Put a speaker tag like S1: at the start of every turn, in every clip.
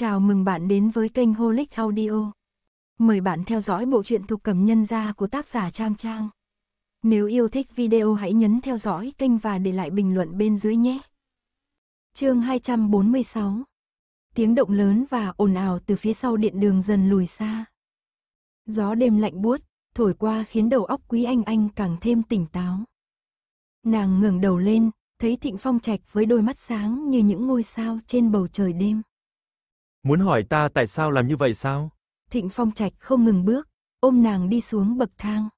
S1: Chào mừng bạn đến với kênh Holic Audio. Mời bạn theo dõi bộ truyện thuộc cầm nhân gia của tác giả Trang Trang. Nếu yêu thích video hãy nhấn theo dõi kênh và để lại bình luận bên dưới nhé. Chương 246 Tiếng động lớn và ồn ào từ phía sau điện đường dần lùi xa. Gió đêm lạnh buốt, thổi qua khiến đầu óc Quý Anh Anh càng thêm tỉnh táo. Nàng ngẩng đầu lên, thấy Thịnh Phong Trạch với đôi mắt sáng như những ngôi sao trên bầu trời đêm.
S2: Muốn hỏi ta tại sao làm như vậy sao?
S1: Thịnh Phong Trạch không ngừng bước, ôm nàng đi xuống bậc thang.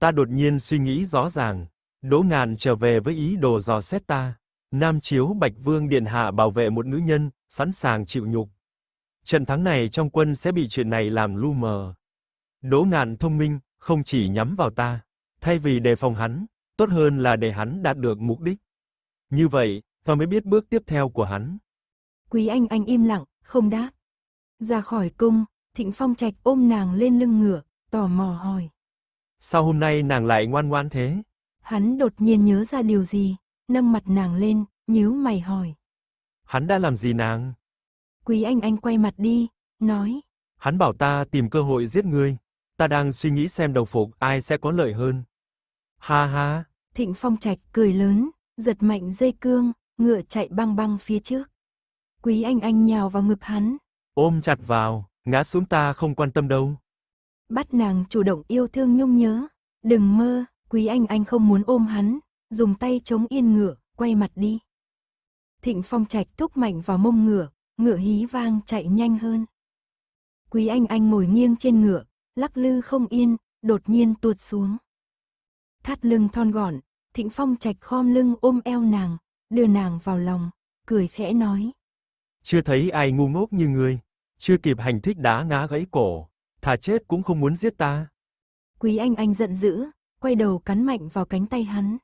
S2: Ta đột nhiên suy nghĩ rõ ràng, Đỗ Ngạn trở về với ý đồ dò xét ta. Nam chiếu Bạch Vương điện hạ bảo vệ một nữ nhân, sẵn sàng chịu nhục. Trận thắng này trong quân sẽ bị chuyện này làm lu mờ. Đỗ Ngạn thông minh, không chỉ nhắm vào ta, thay vì đề phòng hắn, tốt hơn là để hắn đạt được mục đích. Như vậy, ta mới biết bước tiếp theo của hắn.
S1: Quý Anh Anh im lặng, không đáp. Ra khỏi cung, Thịnh Phong Trạch ôm nàng lên lưng ngựa, tò mò hỏi.
S2: Sao hôm nay nàng lại ngoan ngoan thế?
S1: Hắn đột nhiên nhớ ra điều gì, nâng mặt nàng lên, nhíu mày hỏi.
S2: Hắn đã làm gì nàng?
S1: Quý anh anh quay mặt đi, nói.
S2: Hắn bảo ta tìm cơ hội giết ngươi. Ta đang suy nghĩ xem đầu phục ai sẽ có lợi hơn. Ha ha.
S1: Thịnh Phong Trạch cười lớn, giật mạnh dây cương, ngựa chạy băng băng phía trước. Quý Anh Anh nhào vào ngực hắn.
S2: Ôm chặt vào, ngã xuống ta không quan tâm đâu.
S1: Bắt nàng chủ động yêu thương nhung nhớ. Đừng mơ, Quý Anh Anh không muốn ôm hắn, dùng tay chống yên ngựa, quay mặt đi. Thịnh Phong Trạch thúc mạnh vào mông ngựa, ngựa hí vang chạy nhanh hơn. Quý Anh Anh ngồi nghiêng trên ngựa, lắc lư không yên, đột nhiên tuột xuống. Thắt lưng thon gọn, Thịnh Phong Trạch khom lưng ôm eo nàng, đưa nàng vào lòng, cười khẽ nói,
S2: chưa thấy ai ngu ngốc như ngươi, chưa kịp hành thích đá ngã gãy cổ, thà chết cũng không muốn giết ta.
S1: Quý Anh Anh giận dữ, quay đầu cắn mạnh vào cánh tay hắn.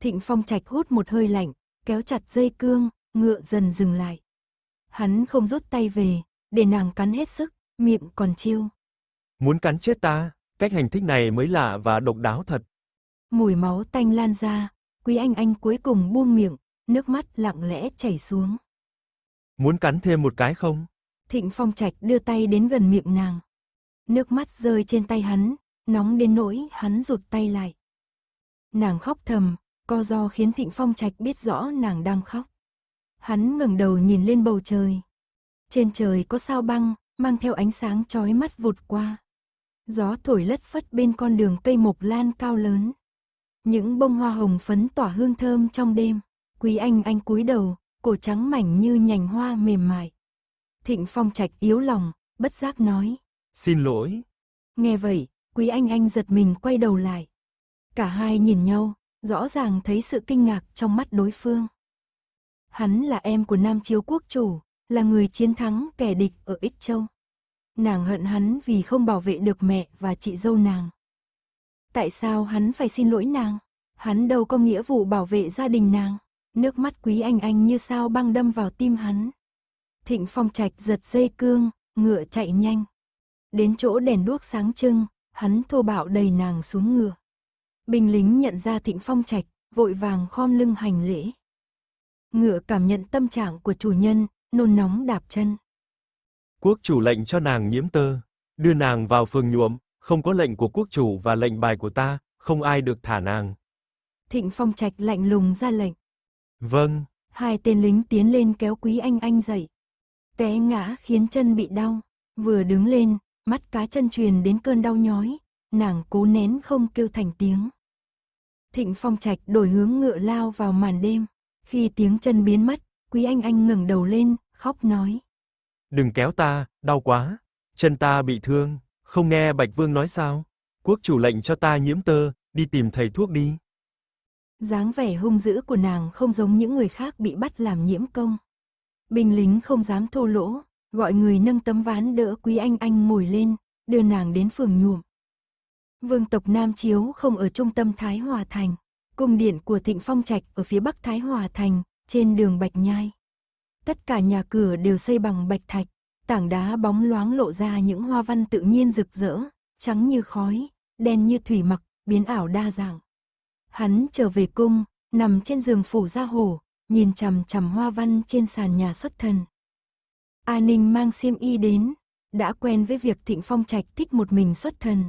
S1: Thịnh Phong Trạch hốt một hơi lạnh, kéo chặt dây cương, ngựa dần dừng lại. Hắn không rút tay về, để nàng cắn hết sức, miệng còn chiêu.
S2: Muốn cắn chết ta, cách hành thích này mới lạ và độc đáo thật.
S1: Mùi máu tanh lan ra, Quý Anh Anh cuối cùng buông miệng, nước mắt lặng lẽ chảy xuống.
S2: Muốn cắn thêm một cái không?
S1: Thịnh Phong Trạch đưa tay đến gần miệng nàng. Nước mắt rơi trên tay hắn, nóng đến nỗi hắn rụt tay lại. Nàng khóc thầm, co do khiến Thịnh Phong Trạch biết rõ nàng đang khóc. Hắn ngẩng đầu nhìn lên bầu trời. Trên trời có sao băng, mang theo ánh sáng chói mắt vụt qua. Gió thổi lất phất bên con đường cây mộc lan cao lớn. Những bông hoa hồng phấn tỏa hương thơm trong đêm. Quý Anh Anh cúi đầu, cổ trắng mảnh như nhành hoa mềm mại. Thịnh Phong Trạch yếu lòng, bất giác nói.
S2: Xin lỗi.
S1: Nghe vậy, Quý Anh Anh giật mình quay đầu lại. Cả hai nhìn nhau, rõ ràng thấy sự kinh ngạc trong mắt đối phương. Hắn là em của Nam Chiếu Quốc Chủ, là người chiến thắng kẻ địch ở Ích Châu. Nàng hận hắn vì không bảo vệ được mẹ và chị dâu nàng. Tại sao hắn phải xin lỗi nàng? Hắn đâu có nghĩa vụ bảo vệ gia đình nàng. Nước mắt quý anh anh như sao băng đâm vào tim hắn. Thịnh phong trạch giật dây cương, ngựa chạy nhanh. Đến chỗ đèn đuốc sáng trưng, hắn thô bạo đầy nàng xuống ngựa. Binh lính nhận ra thịnh phong trạch, vội vàng khom lưng hành lễ. Ngựa cảm nhận tâm trạng của chủ nhân, nôn nóng đạp
S2: chân. Quốc chủ lệnh cho nàng nhiễm tơ, đưa nàng vào phường nhuộm, không có lệnh của quốc chủ và lệnh bài của ta, không ai được thả nàng.
S1: Thịnh phong trạch lạnh lùng ra lệnh. Vâng. Hai tên lính tiến lên kéo Quý Anh Anh dậy. Té ngã khiến chân bị đau. Vừa đứng lên, mắt cá chân truyền đến cơn đau nhói. Nàng cố nén không kêu thành tiếng. Thịnh Phong Trạch đổi hướng ngựa lao vào màn đêm. Khi tiếng chân biến mất, Quý Anh Anh ngẩng đầu lên, khóc nói.
S2: Đừng kéo ta, đau quá. Chân ta bị thương, không nghe Bạch Vương nói sao? Quốc chủ lệnh cho ta nhiễm tơ, đi tìm thầy thuốc đi
S1: dáng vẻ hung dữ của nàng không giống những người khác bị bắt làm nhiễm công. Binh lính không dám thô lỗ, gọi người nâng tấm ván đỡ quý anh anh ngồi lên, đưa nàng đến phường nhuộm. Vương tộc Nam Chiếu không ở trung tâm Thái Hòa Thành, cung điện của Thịnh Phong Trạch ở phía bắc Thái Hòa Thành, trên đường Bạch Nhai. Tất cả nhà cửa đều xây bằng bạch thạch, tảng đá bóng loáng lộ ra những hoa văn tự nhiên rực rỡ, trắng như khói, đen như thủy mặc, biến ảo đa dạng. Hắn trở về cung, nằm trên giường phủ gia hổ, nhìn chằm chằm hoa văn trên sàn nhà xuất thần. A Ninh mang xiêm y đến, đã quen với việc Thịnh Phong Trạch thích một mình xuất thần.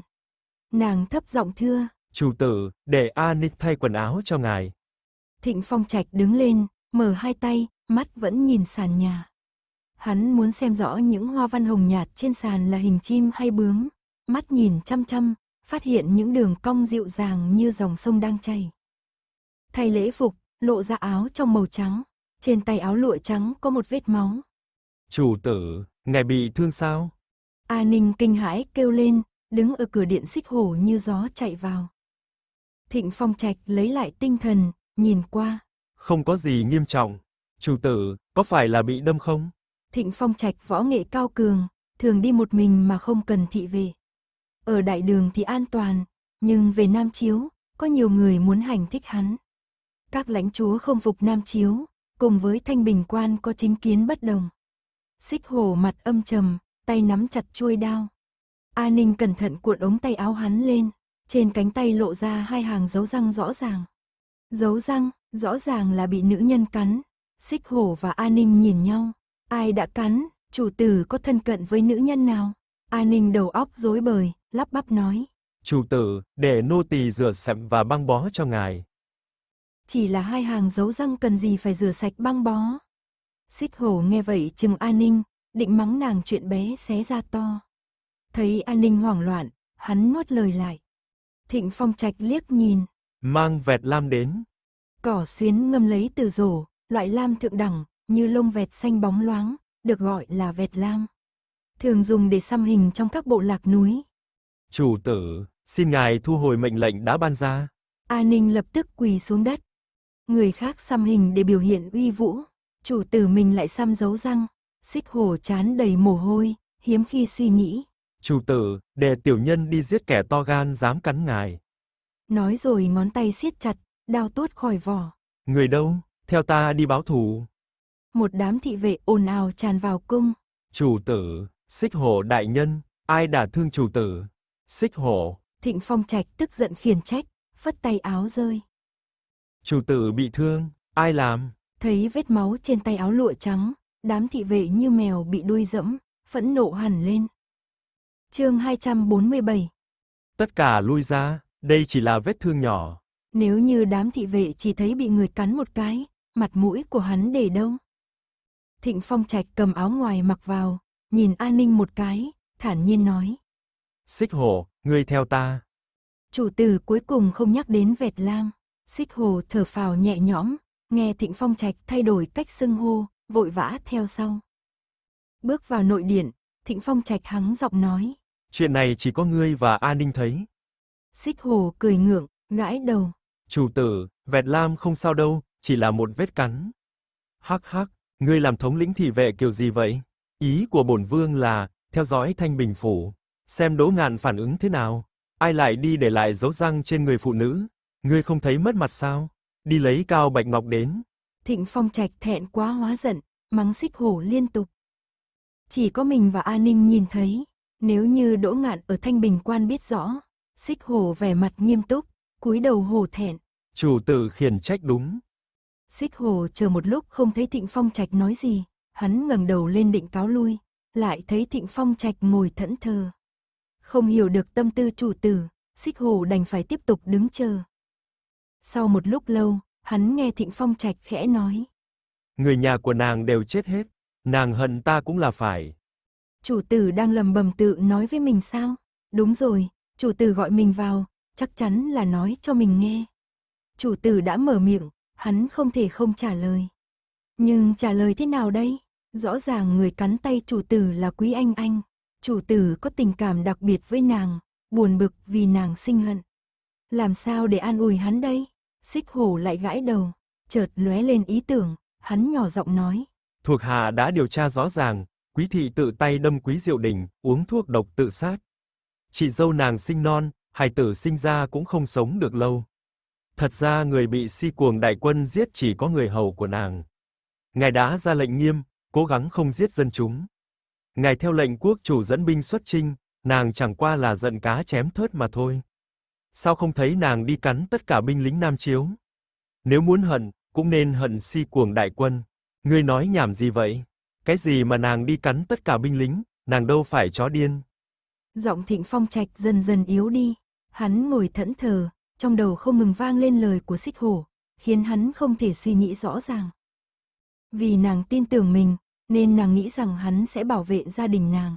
S1: Nàng thấp giọng thưa,
S2: "Chủ tử, để A Ninh thay quần áo cho ngài."
S1: Thịnh Phong Trạch đứng lên, mở hai tay, mắt vẫn nhìn sàn nhà. Hắn muốn xem rõ những hoa văn hồng nhạt trên sàn là hình chim hay bướm, mắt nhìn chăm chăm, phát hiện những đường cong dịu dàng như dòng sông đang chảy. Thay lễ phục, lộ ra áo trong màu trắng, trên tay áo lụa trắng có một vết máu.
S2: Chủ tử, ngài bị thương sao?
S1: A Ninh kinh hãi kêu lên, đứng ở cửa điện xích hổ như gió chạy vào. Thịnh Phong Trạch lấy lại tinh thần, nhìn qua.
S2: Không có gì nghiêm trọng. Chủ tử, có phải là bị đâm không?
S1: Thịnh Phong Trạch võ nghệ cao cường, thường đi một mình mà không cần thị vệ ở đại đường thì an toàn, nhưng về Nam Chiếu, có nhiều người muốn hành thích hắn. Các lãnh chúa không phục Nam Chiếu, cùng với Thanh Bình Quan có chính kiến bất đồng. Xích hổ mặt âm trầm, tay nắm chặt chuôi đao. A Ninh cẩn thận cuộn ống tay áo hắn lên, trên cánh tay lộ ra hai hàng dấu răng rõ ràng. Dấu răng, rõ ràng là bị nữ nhân cắn. Xích hổ và A Ninh nhìn nhau. Ai đã cắn, chủ tử có thân cận với nữ nhân nào? A Ninh đầu óc rối bời, lắp bắp nói.
S2: Chủ tử, để nô tỳ rửa sạch và băng bó cho ngài.
S1: Chỉ là hai hàng dấu răng cần gì phải rửa sạch băng bó. Xích hổ nghe vậy chừng an ninh, định mắng nàng chuyện bé xé ra to. Thấy an ninh hoảng loạn, hắn nuốt lời lại. Thịnh phong trạch liếc nhìn.
S2: Mang vẹt lam đến.
S1: Cỏ xuyến ngâm lấy từ rổ, loại lam thượng đẳng, như lông vẹt xanh bóng loáng, được gọi là vẹt lam. Thường dùng để xăm hình trong các bộ lạc núi,
S2: Chủ tử, xin ngài thu hồi mệnh lệnh đã ban ra.
S1: A Ninh lập tức quỳ xuống đất. Người khác xăm hình để biểu hiện uy vũ, chủ tử mình lại xăm dấu răng, xích hổ chán đầy mồ hôi, hiếm khi suy nghĩ.
S2: Chủ tử, để tiểu nhân đi giết kẻ to gan dám cắn ngài.
S1: Nói rồi ngón tay siết chặt, đao tuốt khỏi vỏ.
S2: Người đâu, theo ta đi báo thù.
S1: Một đám thị vệ ồn ào tràn vào cung.
S2: Chủ tử, xích hổ đại nhân, ai đã thương chủ tử? Xích hổ.
S1: Thịnh Phong Trạch tức giận khiển trách, phất tay áo rơi.
S2: Chủ tử bị thương, ai làm?
S1: Thấy vết máu trên tay áo lụa trắng, đám thị vệ như mèo bị đuôi dẫm, phẫn nộ hẳn lên. Chương 247.
S2: Tất cả lui ra, đây chỉ là vết thương nhỏ.
S1: Nếu như đám thị vệ chỉ thấy bị người cắn một cái, mặt mũi của hắn để đâu? Thịnh Phong Trạch cầm áo ngoài mặc vào, nhìn An Ninh một cái, thản nhiên nói.
S2: Xích hồ, ngươi theo ta.
S1: Chủ tử cuối cùng không nhắc đến vẹt lang. Xích hồ thở phào nhẹ nhõm, nghe thịnh phong trạch thay đổi cách xưng hô, vội vã theo sau. Bước vào nội điện, thịnh phong trạch hắng giọng nói.
S2: Chuyện này chỉ có ngươi và an ninh thấy.
S1: Xích hồ cười ngượng, gãi đầu.
S2: Chủ tử, vẹt lam không sao đâu, chỉ là một vết cắn. Hắc hắc, ngươi làm thống lĩnh thị vệ kiểu gì vậy? Ý của bổn vương là, theo dõi thanh bình phủ xem Đỗ Ngạn phản ứng thế nào. Ai lại đi để lại dấu răng trên người phụ nữ, ngươi không thấy mất mặt sao? Đi lấy cao bạch ngọc đến.
S1: Thịnh Phong Trạch thẹn quá hóa giận, mắng xích hổ liên tục. Chỉ có mình và A Ninh nhìn thấy, nếu như Đỗ Ngạn ở Thanh Bình Quan biết rõ, xích hổ vẻ mặt nghiêm túc, cúi đầu hổ thẹn.
S2: Chủ tử khiển trách đúng.
S1: Xích hồ chờ một lúc không thấy Thịnh Phong Trạch nói gì, hắn ngẩng đầu lên định cáo lui, lại thấy Thịnh Phong Trạch ngồi thẫn thờ. Không hiểu được tâm tư chủ tử, xích hồ đành phải tiếp tục đứng chờ. Sau một lúc lâu, hắn nghe Thịnh Phong Trạch khẽ nói.
S2: Người nhà của nàng đều chết hết, nàng hận ta cũng là phải.
S1: Chủ tử đang lầm bầm tự nói với mình sao? Đúng rồi, chủ tử gọi mình vào, chắc chắn là nói cho mình nghe. Chủ tử đã mở miệng, hắn không thể không trả lời. Nhưng trả lời thế nào đây? Rõ ràng người cắn tay chủ tử là Quý Anh Anh chủ tử có tình cảm đặc biệt với nàng, buồn bực vì nàng sinh hận. Làm sao để an ủi hắn đây? Xích hổ lại gãi đầu, chợt lóe lên ý tưởng, hắn nhỏ giọng nói.
S2: Thuộc hạ đã điều tra rõ ràng, quý thị tự tay đâm quý diệu đình, uống thuốc độc tự sát. Chị dâu nàng sinh non, hài tử sinh ra cũng không sống được lâu. Thật ra người bị si cuồng đại quân giết chỉ có người hầu của nàng. Ngài đã ra lệnh nghiêm, cố gắng không giết dân chúng. Ngài theo lệnh quốc chủ dẫn binh xuất chinh, nàng chẳng qua là giận cá chém thớt mà thôi. Sao không thấy nàng đi cắn tất cả binh lính Nam Chiếu? Nếu muốn hận, cũng nên hận si cuồng đại quân. Ngươi nói nhảm gì vậy? Cái gì mà nàng đi cắn tất cả binh lính, nàng đâu phải chó điên.
S1: Giọng Thịnh Phong Trạch dần dần yếu đi, hắn ngồi thẫn thờ, trong đầu không ngừng vang lên lời của Xích Hổ, khiến hắn không thể suy nghĩ rõ ràng. Vì nàng tin tưởng mình, nên nàng nghĩ rằng hắn sẽ bảo vệ gia đình nàng.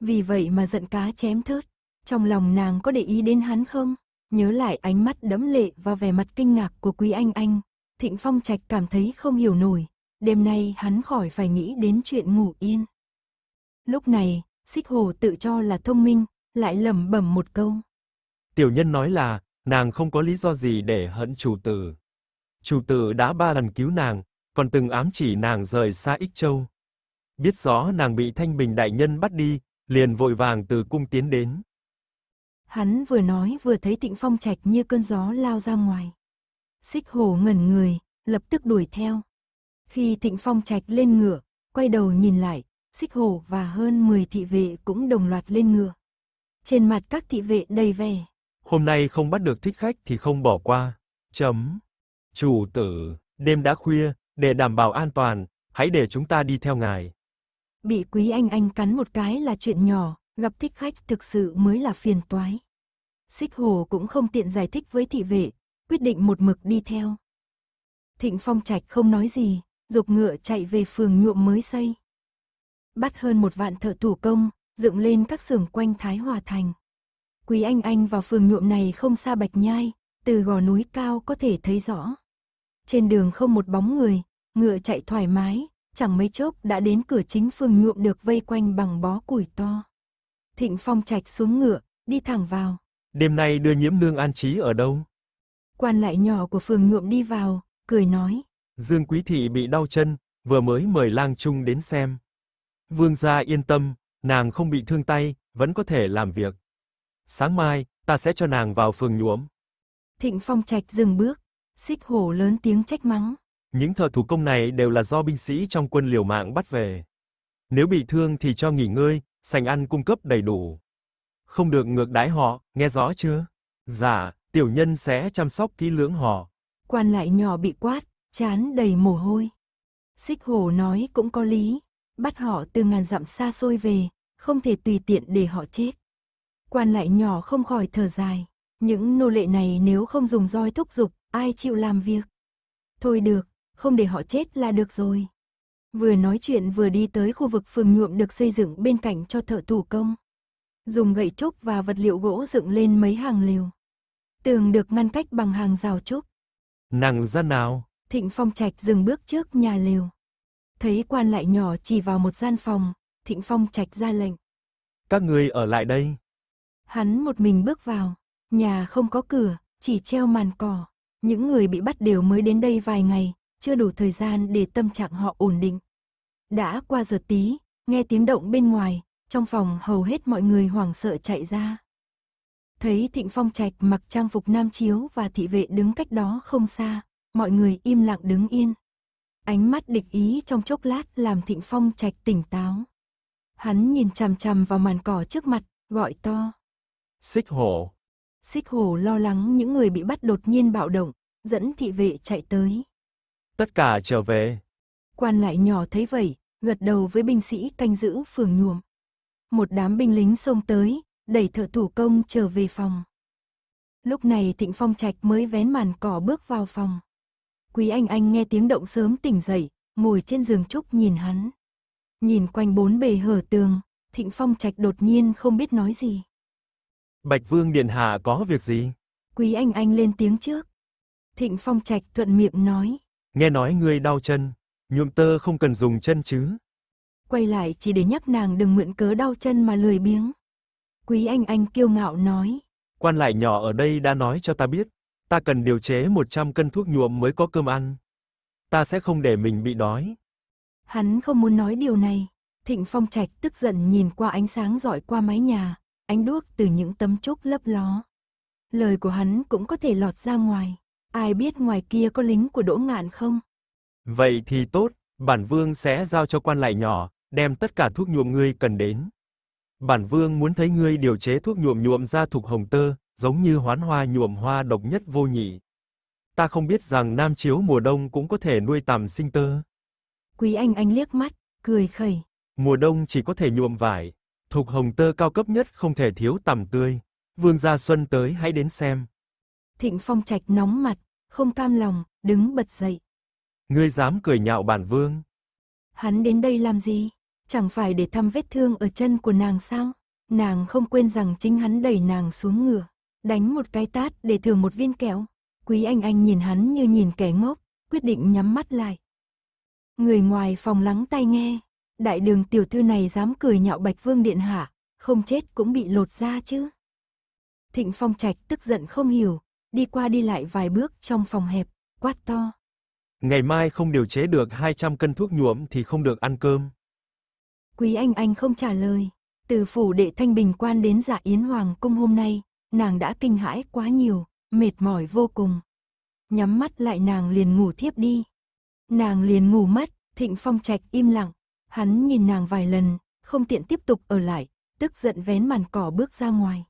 S1: Vì vậy mà giận cá chém thớt, trong lòng nàng có để ý đến hắn không? Nhớ lại ánh mắt đẫm lệ và vẻ mặt kinh ngạc của Quý Anh Anh, Thịnh Phong Trạch cảm thấy không hiểu nổi, đêm nay hắn khỏi phải nghĩ đến chuyện ngủ yên. Lúc này, xích hồ tự cho là thông minh, lại lẩm bẩm một câu.
S2: Tiểu nhân nói là, nàng không có lý do gì để hận chủ tử. Chủ tử đã ba lần cứu nàng, còn từng ám chỉ nàng rời xa Ích Châu. Biết rõ nàng bị Thanh Bình đại nhân bắt đi, liền vội vàng từ cung tiến đến.
S1: Hắn vừa nói vừa thấy Tịnh Phong Trạch như cơn gió lao ra ngoài. Xích hồ ngẩn người, lập tức đuổi theo. Khi Tịnh Phong Trạch lên ngựa, quay đầu nhìn lại, Xích hồ và hơn 10 thị vệ cũng đồng loạt lên ngựa. Trên mặt các thị vệ đầy
S2: vẻ. Hôm nay không bắt được thích khách thì không bỏ qua. Chấm. Chủ tử, đêm đã khuya, để đảm bảo an toàn, hãy để chúng ta đi theo ngài. Bị
S1: quý anh anh cắn một cái là chuyện nhỏ, gặp thích khách thực sự mới là phiền toái. Xích hồ cũng không tiện giải thích với thị vệ, quyết định một mực đi theo. Thịnh Phong Trạch không nói gì, dục ngựa chạy về phường nhuộm mới xây. Bắt hơn một vạn thợ thủ công, dựng lên các xưởng quanh Thái Hòa Thành. Quý Anh Anh vào phường nhuộm này không xa Bạch Nhai, từ gò núi cao có thể thấy rõ. Trên đường không một bóng người, ngựa chạy thoải mái, chẳng mấy chốc đã đến cửa chính phường nhuộm được vây quanh bằng bó củi to. Thịnh Phong trạch xuống ngựa, đi thẳng vào.
S2: Đêm nay đưa nhiễm nương an trí ở đâu?
S1: Quan lại nhỏ của phường nhuộm đi vào, cười
S2: nói. Dương Quý Thị bị đau chân, vừa mới mời lang trung đến xem. Vương gia yên tâm, nàng không bị thương tay, vẫn có thể làm việc. Sáng mai, ta sẽ cho nàng vào phường nhuộm.
S1: Thịnh Phong Trạch dừng bước, xích hổ lớn tiếng trách mắng.
S2: Những thợ thủ công này đều là do binh sĩ trong quân liều mạng bắt về. Nếu bị thương thì cho nghỉ ngơi, sành ăn cung cấp đầy đủ. Không được ngược đãi họ, nghe rõ chưa? Dạ, tiểu nhân sẽ chăm sóc kỹ lưỡng họ.
S1: Quan lại nhỏ bị quát, chán đầy mồ hôi. Xích hồ nói cũng có lý, bắt họ từ ngàn dặm xa xôi về, không thể tùy tiện để họ chết. Quan lại nhỏ không khỏi thở dài, những nô lệ này nếu không dùng roi thúc giục, ai chịu làm việc. Thôi được, không để họ chết là được rồi. Vừa nói chuyện vừa đi tới khu vực phường nhuộm được xây dựng bên cạnh cho thợ thủ công. Dùng gậy trúc và vật liệu gỗ dựng lên mấy hàng lều. Tường được ngăn cách bằng hàng rào trúc.
S2: Nàng ra nào?
S1: Thịnh Phong Trạch dừng bước trước nhà lều. Thấy quan lại nhỏ chỉ vào một gian phòng, Thịnh Phong Trạch ra lệnh.
S2: Các người ở lại đây.
S1: Hắn một mình bước vào, nhà không có cửa, chỉ treo màn cỏ. Những người bị bắt đều mới đến đây vài ngày, chưa đủ thời gian để tâm trạng họ ổn định. Đã qua giờ tí, nghe tiếng động bên ngoài, trong phòng hầu hết mọi người hoảng sợ chạy ra. Thấy Thịnh Phong Trạch mặc trang phục nam chiếu và thị vệ đứng cách đó không xa, mọi người im lặng đứng yên. Ánh mắt địch ý trong chốc lát làm Thịnh Phong Trạch tỉnh táo. Hắn nhìn chằm chằm vào màn cỏ trước mặt, gọi to. Xích hổ. Xích hổ lo lắng những người bị bắt đột nhiên bạo động, dẫn thị vệ chạy tới
S2: tất cả trở về.
S1: Quan lại nhỏ thấy vậy, gật đầu với binh sĩ canh giữ phường nhuộm. Một đám binh lính xông tới, đẩy thợ thủ công trở về phòng. Lúc này Thịnh Phong Trạch mới vén màn cỏ bước vào phòng. Quý Anh Anh nghe tiếng động sớm tỉnh dậy, ngồi trên giường trúc nhìn hắn. Nhìn quanh bốn bề hở tường, Thịnh Phong Trạch đột nhiên không biết nói gì.
S2: Bạch Vương Điện Hạ có việc gì?
S1: Quý Anh Anh lên tiếng trước. Thịnh Phong Trạch thuận miệng nói.
S2: Nghe nói ngươi đau chân, nhuộm tơ không cần dùng chân chứ.
S1: Quay lại chỉ để nhắc nàng đừng mượn cớ đau chân mà lười biếng. Quý anh anh kiêu ngạo nói.
S2: Quan lại nhỏ ở đây đã nói cho ta biết, ta cần điều chế 100 cân thuốc nhuộm mới có cơm ăn. Ta sẽ không để mình bị đói.
S1: Hắn không muốn nói điều này. Thịnh Phong Trạch tức giận nhìn qua ánh sáng rọi qua mái nhà, ánh đuốc từ những tấm trúc lấp ló. Lời của hắn cũng có thể lọt ra ngoài. Ai biết ngoài kia có lính của Đỗ Ngạn
S2: không? Vậy thì tốt, bản vương sẽ giao cho quan lại nhỏ, đem tất cả thuốc nhuộm ngươi cần đến. Bản vương muốn thấy ngươi điều chế thuốc nhuộm nhuộm ra thuộc hồng tơ, giống như hoán hoa nhuộm hoa độc nhất vô nhị. Ta không biết rằng Nam Chiếu mùa đông cũng có thể nuôi tằm sinh tơ.
S1: Quý Anh Anh liếc mắt, cười khẩy.
S2: Mùa đông chỉ có thể nhuộm vải, thuộc hồng tơ cao cấp nhất không thể thiếu tằm tươi. Vương gia xuân tới hãy đến xem,
S1: Thịnh Phong Trạch nóng mặt, không cam lòng, đứng bật dậy.
S2: Ngươi dám cười nhạo bản vương?
S1: Hắn đến đây làm gì? Chẳng phải để thăm vết thương ở chân của nàng sao? Nàng không quên rằng chính hắn đẩy nàng xuống ngựa, đánh một cái tát để thừa một viên kẹo. Quý Anh Anh nhìn hắn như nhìn kẻ ngốc, quyết định nhắm mắt lại. Người ngoài phòng lắng tai nghe, đại đường tiểu thư này dám cười nhạo Bạch Vương Điện Hạ, không chết cũng bị lột ra chứ. Thịnh Phong Trạch tức giận không hiểu, đi qua đi lại vài bước trong phòng hẹp, quát to.
S2: Ngày mai không điều chế được 200 cân thuốc nhuộm thì không được ăn cơm.
S1: Quý Anh Anh không trả lời. Từ phủ đệ Thanh Bình Quan đến dạ Yến Hoàng Cung hôm nay, nàng đã kinh hãi quá nhiều, mệt mỏi vô cùng. Nhắm mắt lại nàng liền ngủ thiếp đi. Nàng liền ngủ mất, Thịnh Phong Trạch im lặng. Hắn nhìn nàng vài lần, không tiện tiếp tục ở lại, tức giận vén màn cỏ bước ra ngoài.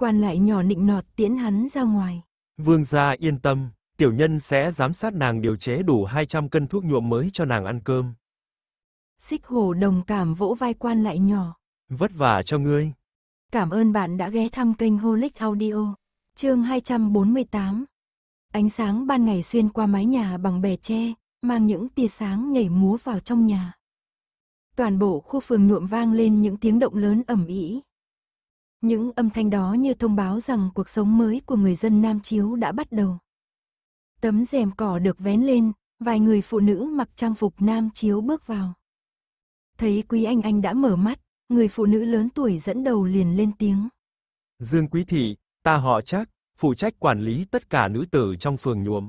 S1: Quan lại nhỏ nịnh nọt tiễn hắn ra ngoài.
S2: Vương gia yên tâm, tiểu nhân sẽ giám sát nàng điều chế đủ 200 cân thuốc nhuộm mới cho nàng ăn cơm.
S1: Xích hồ đồng cảm vỗ vai quan lại nhỏ.
S2: Vất vả cho ngươi.
S1: Cảm ơn bạn đã ghé thăm kênh Holic Audio. Chương 248. Ánh sáng ban ngày xuyên qua mái nhà bằng bè tre, mang những tia sáng nhảy múa vào trong nhà. Toàn bộ khu phường nhuộm vang lên những tiếng động lớn ầm ĩ. Những âm thanh đó như thông báo rằng cuộc sống mới của người dân Nam Chiếu đã bắt đầu. Tấm rèm cỏ được vén lên, vài người phụ nữ mặc trang phục Nam Chiếu bước vào. Thấy Quý Anh Anh đã mở mắt, người phụ nữ lớn tuổi dẫn đầu liền lên tiếng.
S2: Dương Quý Thị, ta họ Trác, phụ trách quản lý tất cả nữ tử trong phường nhuộm.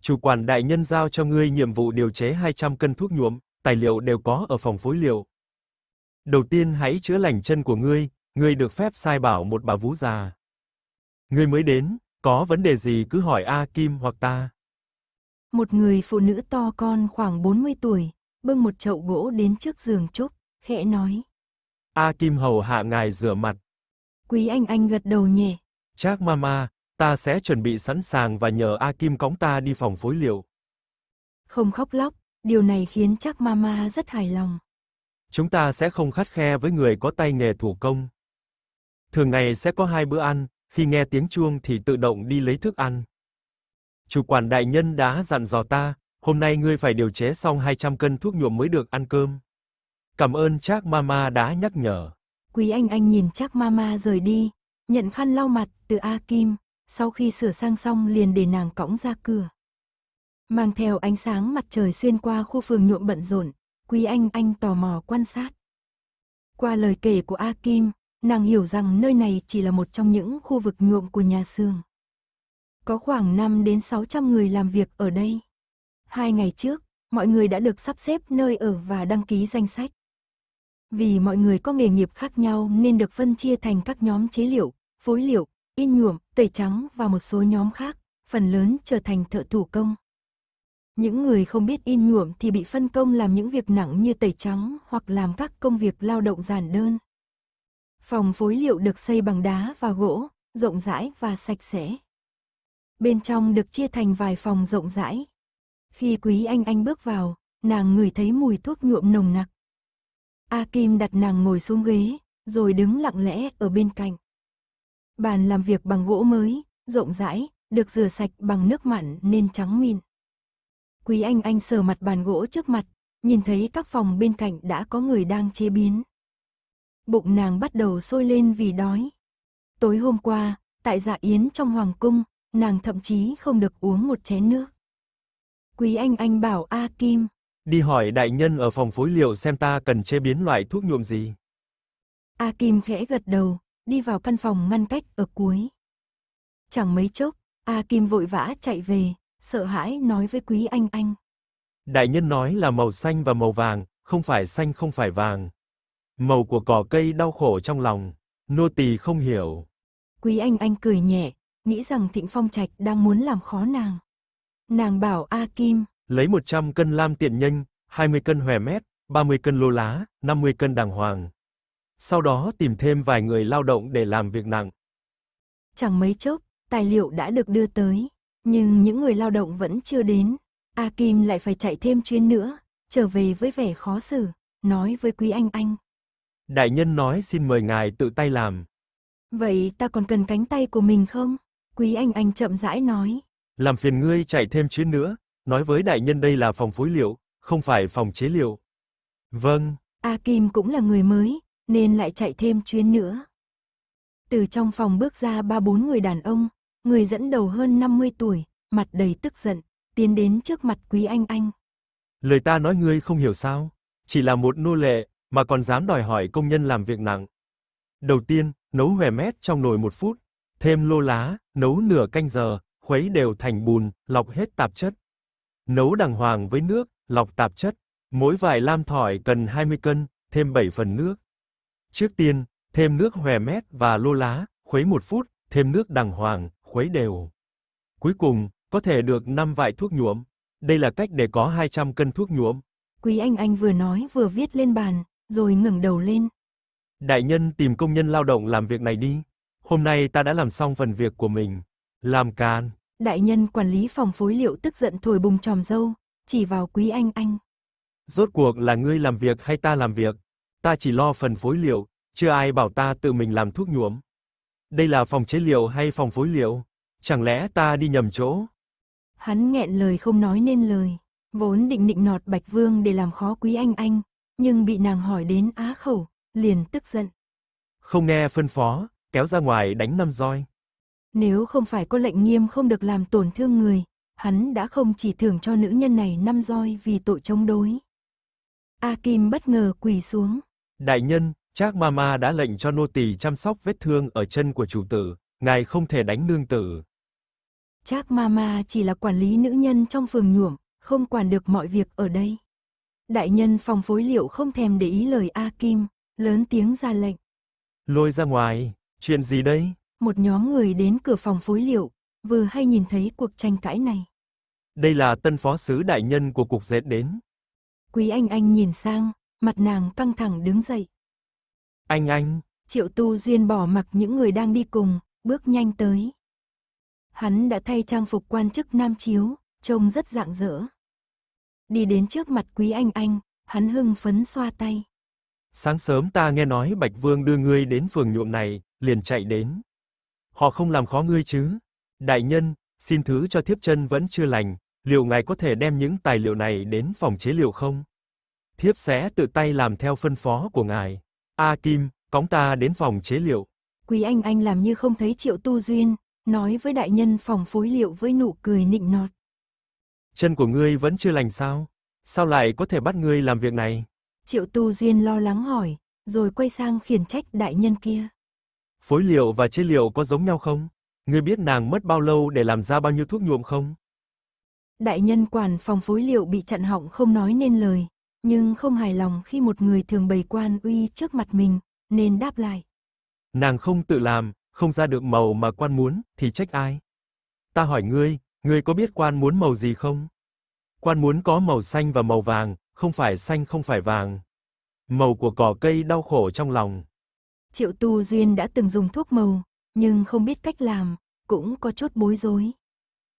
S2: Chủ quản đại nhân giao cho ngươi nhiệm vụ điều chế 200 cân thuốc nhuộm, tài liệu đều có ở phòng phối liệu. Đầu tiên hãy chữa lành chân của ngươi, ngươi được phép sai bảo một bà vú già. Ngươi mới đến, có vấn đề gì cứ hỏi A Kim hoặc ta.
S1: Một người phụ nữ to con khoảng 40 tuổi, bưng một chậu gỗ đến trước giường Trúc, khẽ nói.
S2: A Kim hầu hạ ngài rửa mặt.
S1: Quý anh anh gật đầu
S2: nhẹ. Chắc mama, ta sẽ chuẩn bị sẵn sàng và nhờ A Kim cõng ta đi phòng phối liệu.
S1: Không khóc lóc, điều này khiến chắc mama rất hài lòng.
S2: Chúng ta sẽ không khắt khe với người có tay nghề thủ công. Thường ngày sẽ có hai bữa ăn, khi nghe tiếng chuông thì tự động đi lấy thức ăn. Chủ quản đại nhân đã dặn dò ta, hôm nay ngươi phải điều chế xong 200 cân thuốc nhuộm mới được ăn cơm. Cảm ơn Trác Mama đã nhắc nhở.
S1: Quý anh anh nhìn Trác Mama rời đi, nhận khăn lau mặt từ A Kim, sau khi sửa sang xong liền để nàng cõng ra cửa. Mang theo ánh sáng mặt trời xuyên qua khu phường nhuộm bận rộn, Quý anh anh tò mò quan sát. Qua lời kể của A Kim, nàng hiểu rằng nơi này chỉ là một trong những khu vực nhuộm của nhà xưởng. Có khoảng 5 đến 600 người làm việc ở đây. Hai ngày trước, mọi người đã được sắp xếp nơi ở và đăng ký danh sách. Vì mọi người có nghề nghiệp khác nhau nên được phân chia thành các nhóm chế liệu, phối liệu, in nhuộm, tẩy trắng và một số nhóm khác, phần lớn trở thành thợ thủ công. Những người không biết in nhuộm thì bị phân công làm những việc nặng như tẩy trắng hoặc làm các công việc lao động giản đơn. Phòng phối liệu được xây bằng đá và gỗ, rộng rãi và sạch sẽ. Bên trong được chia thành vài phòng rộng rãi. Khi Quý Anh Anh bước vào, nàng ngửi thấy mùi thuốc nhuộm nồng nặc. A Kim đặt nàng ngồi xuống ghế, rồi đứng lặng lẽ ở bên cạnh. Bàn làm việc bằng gỗ mới, rộng rãi, được rửa sạch bằng nước mặn nên trắng mịn. Quý Anh Anh sờ mặt bàn gỗ trước mặt, nhìn thấy các phòng bên cạnh đã có người đang chế biến bụng nàng bắt đầu sôi lên vì đói. Tối hôm qua, tại dạ yến trong hoàng cung, nàng thậm chí không được uống một chén nước. Quý anh anh bảo A Kim.
S2: Đi hỏi đại nhân ở phòng phối liệu xem ta cần chế biến loại thuốc nhuộm gì.
S1: A Kim khẽ gật đầu, đi vào căn phòng ngăn cách ở cuối. Chẳng mấy chốc, A Kim vội vã chạy về, sợ hãi nói với quý anh anh.
S2: Đại nhân nói là màu xanh và màu vàng, không phải xanh không phải vàng. Màu của cỏ cây đau khổ trong lòng, nô tỳ không hiểu.
S1: Quý anh anh cười nhẹ, nghĩ rằng Thịnh Phong Trạch đang muốn làm khó nàng. Nàng bảo
S2: A Kim, lấy 100 cân lam tiện nhanh, 20 cân hòe mét, 30 cân lô lá, 50 cân đàng hoàng. Sau đó tìm thêm vài người lao động để làm việc nặng.
S1: Chẳng mấy chốc, tài liệu đã được đưa tới, nhưng những người lao động vẫn chưa đến. A Kim lại phải chạy thêm chuyến nữa, trở về với vẻ khó xử, nói với Quý Anh Anh,
S2: Đại nhân nói xin mời ngài tự tay làm.
S1: Vậy ta còn cần cánh tay của mình không? Quý anh anh chậm rãi nói.
S2: Làm phiền ngươi chạy thêm chuyến nữa, nói với đại nhân đây là phòng phối liệu, không phải phòng chế liệu. Vâng.
S1: A Kim cũng là người mới, nên lại chạy thêm chuyến nữa. Từ trong phòng bước ra ba bốn người đàn ông, người dẫn đầu hơn 50 tuổi, mặt đầy tức giận, tiến đến trước mặt quý anh anh.
S2: Lời ta nói ngươi không hiểu sao, chỉ là một nô lệ, mà còn dám đòi hỏi công nhân làm việc nặng. Đầu tiên, nấu hòe mét trong nồi một phút, thêm lô lá, nấu nửa canh giờ, khuấy đều thành bùn, lọc hết tạp chất. Nấu đàng hoàng với nước, lọc tạp chất. Mỗi vải lam thỏi cần 20 cân, thêm 7 phần nước. Trước tiên, thêm nước hòe mét và lô lá, khuấy một phút, thêm nước đàng hoàng, khuấy đều. Cuối cùng, có thể được 5 vại thuốc nhuộm. Đây là cách để có 200 cân thuốc nhuộm.
S1: Quý Anh Anh vừa nói vừa viết lên bàn rồi ngẩng đầu lên.
S2: Đại nhân tìm công nhân lao động làm việc này đi. Hôm nay ta đã làm xong phần việc của mình. Làm can.
S1: Đại nhân quản lý phòng phối liệu tức giận thổi bùng tròm dâu, chỉ vào quý anh anh.
S2: Rốt cuộc là ngươi làm việc hay ta làm việc? Ta chỉ lo phần phối liệu, chưa ai bảo ta tự mình làm thuốc nhuộm. Đây là phòng chế liệu hay phòng phối liệu? Chẳng lẽ ta đi nhầm chỗ?
S1: Hắn nghẹn lời không nói nên lời, vốn định nịnh nọt Bạch Vương để làm khó Quý Anh Anh, nhưng bị nàng hỏi đến á khẩu, liền tức giận.
S2: Không nghe phân phó, kéo ra ngoài đánh năm roi.
S1: Nếu không phải có lệnh nghiêm không được làm tổn thương người, hắn đã không chỉ thưởng cho nữ nhân này năm roi vì tội chống đối. A Kim bất ngờ quỳ
S2: xuống. Đại nhân, Trác Mama đã lệnh cho nô tỳ chăm sóc vết thương ở chân của chủ tử, ngài không thể đánh nương tử.
S1: Trác Mama chỉ là quản lý nữ nhân trong phường nhuộm, không quản được mọi việc ở đây. Đại nhân phòng phối liệu không thèm để ý lời A Kim, lớn tiếng ra lệnh.
S2: Lôi ra ngoài, chuyện gì đây?
S1: Một nhóm người đến cửa phòng phối liệu, vừa hay nhìn thấy cuộc tranh cãi này.
S2: Đây là tân phó sứ đại nhân của cục dệt đến.
S1: Quý Anh Anh nhìn sang, mặt nàng căng thẳng đứng dậy. Anh Anh! Triệu Tu Duyên bỏ mặc những người đang đi cùng, bước nhanh tới. Hắn đã thay trang phục quan chức nam chiếu, trông rất rạng rỡ. Đi đến trước mặt quý anh anh, hắn hưng phấn xoa tay.
S2: Sáng sớm ta nghe nói Bạch Vương đưa ngươi đến phường nhuộm này, liền chạy đến. Họ không làm khó ngươi chứ? Đại nhân, xin thứ cho thiếp chân vẫn chưa lành, liệu ngài có thể đem những tài liệu này đến phòng chế liệu không? Thiếp sẽ tự tay làm theo phân phó của ngài. A Kim, cóng ta đến phòng chế liệu.
S1: Quý anh anh làm như không thấy Triệu Tu Duyên, nói với đại nhân phòng phối liệu với nụ cười nịnh nọt.
S2: Chân của ngươi vẫn chưa lành sao? Sao lại có thể bắt ngươi làm việc này?
S1: Triệu Tu Duyên lo lắng hỏi, rồi quay sang khiển trách đại nhân kia.
S2: Phối liệu và chế liệu có giống nhau không? Ngươi biết nàng mất bao lâu để làm ra bao nhiêu thuốc nhuộm không?
S1: Đại nhân quản phòng phối liệu bị chặn họng không nói nên lời, nhưng không hài lòng khi một người thường bày quan uy trước mặt mình, nên đáp lại.
S2: Nàng không tự làm, không ra được màu mà quan muốn, thì trách ai? Ta hỏi ngươi, Ngươi có biết quan muốn màu gì không? Quan muốn có màu xanh và màu vàng, không phải xanh không phải vàng. Màu của cỏ cây đau khổ trong lòng.
S1: Triệu Tu Duyên đã từng dùng thuốc màu, nhưng không biết cách làm, cũng có chút bối rối.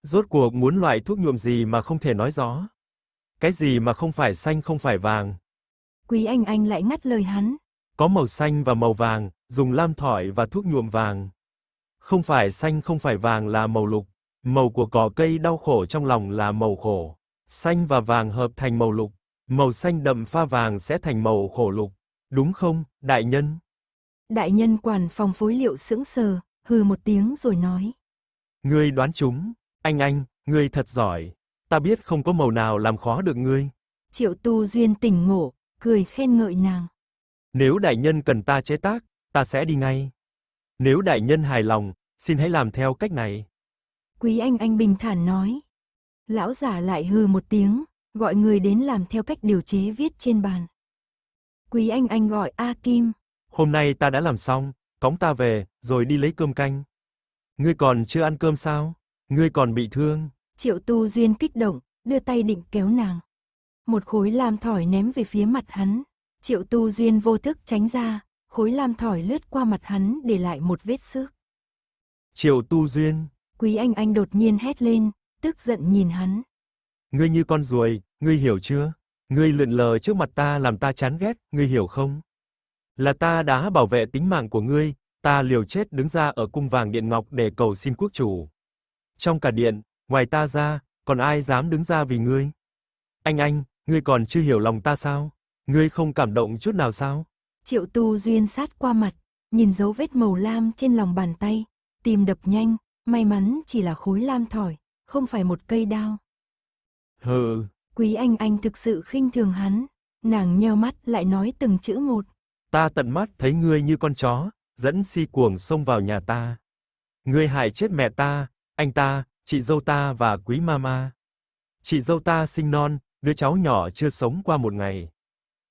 S2: Rốt cuộc muốn loại thuốc nhuộm gì mà không thể nói rõ? Cái gì mà không phải xanh không phải vàng?
S1: Quý Anh Anh lại ngắt lời hắn.
S2: Có màu xanh và màu vàng, dùng lam thỏi và thuốc nhuộm vàng. Không phải xanh không phải vàng là màu lục. Màu của cỏ cây đau khổ trong lòng là màu khổ, xanh và vàng hợp thành màu lục, màu xanh đậm pha vàng sẽ thành màu khổ lục, đúng không, đại nhân?
S1: Đại nhân quản phòng phối liệu sững sờ, hừ một tiếng rồi nói.
S2: Ngươi đoán chúng, anh anh, ngươi thật giỏi, ta biết không có màu nào làm khó được ngươi.
S1: Triệu tu duyên tỉnh ngộ, cười khen ngợi nàng.
S2: Nếu đại nhân cần ta chế tác, ta sẽ đi ngay. Nếu đại nhân hài lòng, xin hãy làm theo cách này.
S1: Quý anh anh bình thản nói. Lão giả lại hư một tiếng, gọi người đến làm theo cách điều chế viết trên bàn. Quý anh anh gọi A Kim.
S2: Hôm nay ta đã làm xong, cống ta về, rồi đi lấy cơm canh. Ngươi còn chưa ăn cơm sao? Ngươi còn bị thương.
S1: Triệu Tu Duyên kích động, đưa tay định kéo nàng. Một khối lam thỏi ném về phía mặt hắn. Triệu Tu Duyên vô thức tránh ra, khối lam thỏi lướt qua mặt hắn để lại một vết xước.
S2: Triệu Tu Duyên,
S1: Quý Anh Anh đột nhiên hét lên, tức giận nhìn hắn.
S2: Ngươi như con ruồi, ngươi hiểu chưa? Ngươi lượn lờ trước mặt ta làm ta chán ghét, ngươi hiểu không? Là ta đã bảo vệ tính mạng của ngươi, ta liều chết đứng ra ở cung vàng điện ngọc để cầu xin quốc chủ. Trong cả điện, ngoài ta ra, còn ai dám đứng ra vì ngươi? Anh anh, ngươi còn chưa hiểu lòng ta sao? Ngươi không cảm động chút nào sao?
S1: Triệu Tu Duyên sát qua mặt, nhìn dấu vết màu lam trên lòng bàn tay, tim đập nhanh, May mắn chỉ là khối lam thỏi, không phải một cây đao. Hừ. Quý anh anh thực sự khinh thường hắn. Nàng nheo mắt lại nói từng chữ
S2: một. Ta tận mắt thấy ngươi như con chó, dẫn si cuồng xông vào nhà ta. Ngươi hại chết mẹ ta, anh ta, chị dâu ta và quý mama. Chị dâu ta sinh non, đứa cháu nhỏ chưa sống qua một ngày.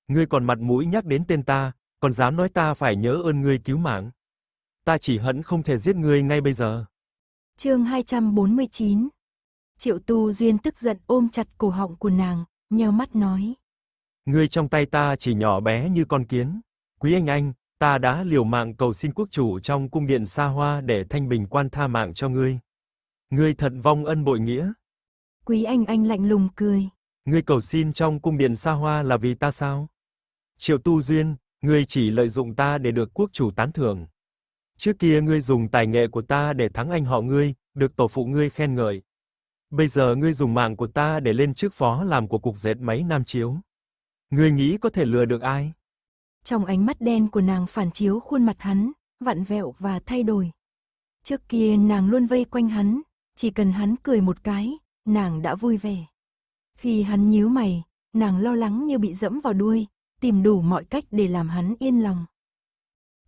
S2: Ngươi còn mặt mũi nhắc đến tên ta, còn dám nói ta phải nhớ ơn ngươi cứu mạng. Ta chỉ hận không thể giết ngươi ngay bây giờ
S1: chương 249 Triệu tu duyên tức giận ôm chặt cổ họng của nàng, nheo mắt nói.
S2: Ngươi trong tay ta chỉ nhỏ bé như con kiến. Quý anh anh, ta đã liều mạng cầu xin quốc chủ trong cung điện xa hoa để thanh bình quan tha mạng cho ngươi. Ngươi thật vong ân bội nghĩa.
S1: Quý anh anh lạnh lùng cười.
S2: Ngươi cầu xin trong cung điện xa hoa là vì ta sao? Triệu tu duyên, ngươi chỉ lợi dụng ta để được quốc chủ tán thưởng. Trước kia ngươi dùng tài nghệ của ta để thắng anh họ ngươi, được tổ phụ ngươi khen ngợi. Bây giờ ngươi dùng mạng của ta để lên chức phó làm của cục dệt máy Nam Chiếu. Ngươi nghĩ có thể lừa được ai?
S1: Trong ánh mắt đen của nàng phản chiếu khuôn mặt hắn, vặn vẹo và thay đổi. Trước kia nàng luôn vây quanh hắn, chỉ cần hắn cười một cái, nàng đã vui vẻ. Khi hắn nhíu mày, nàng lo lắng như bị dẫm vào đuôi, tìm đủ mọi cách để làm hắn yên lòng.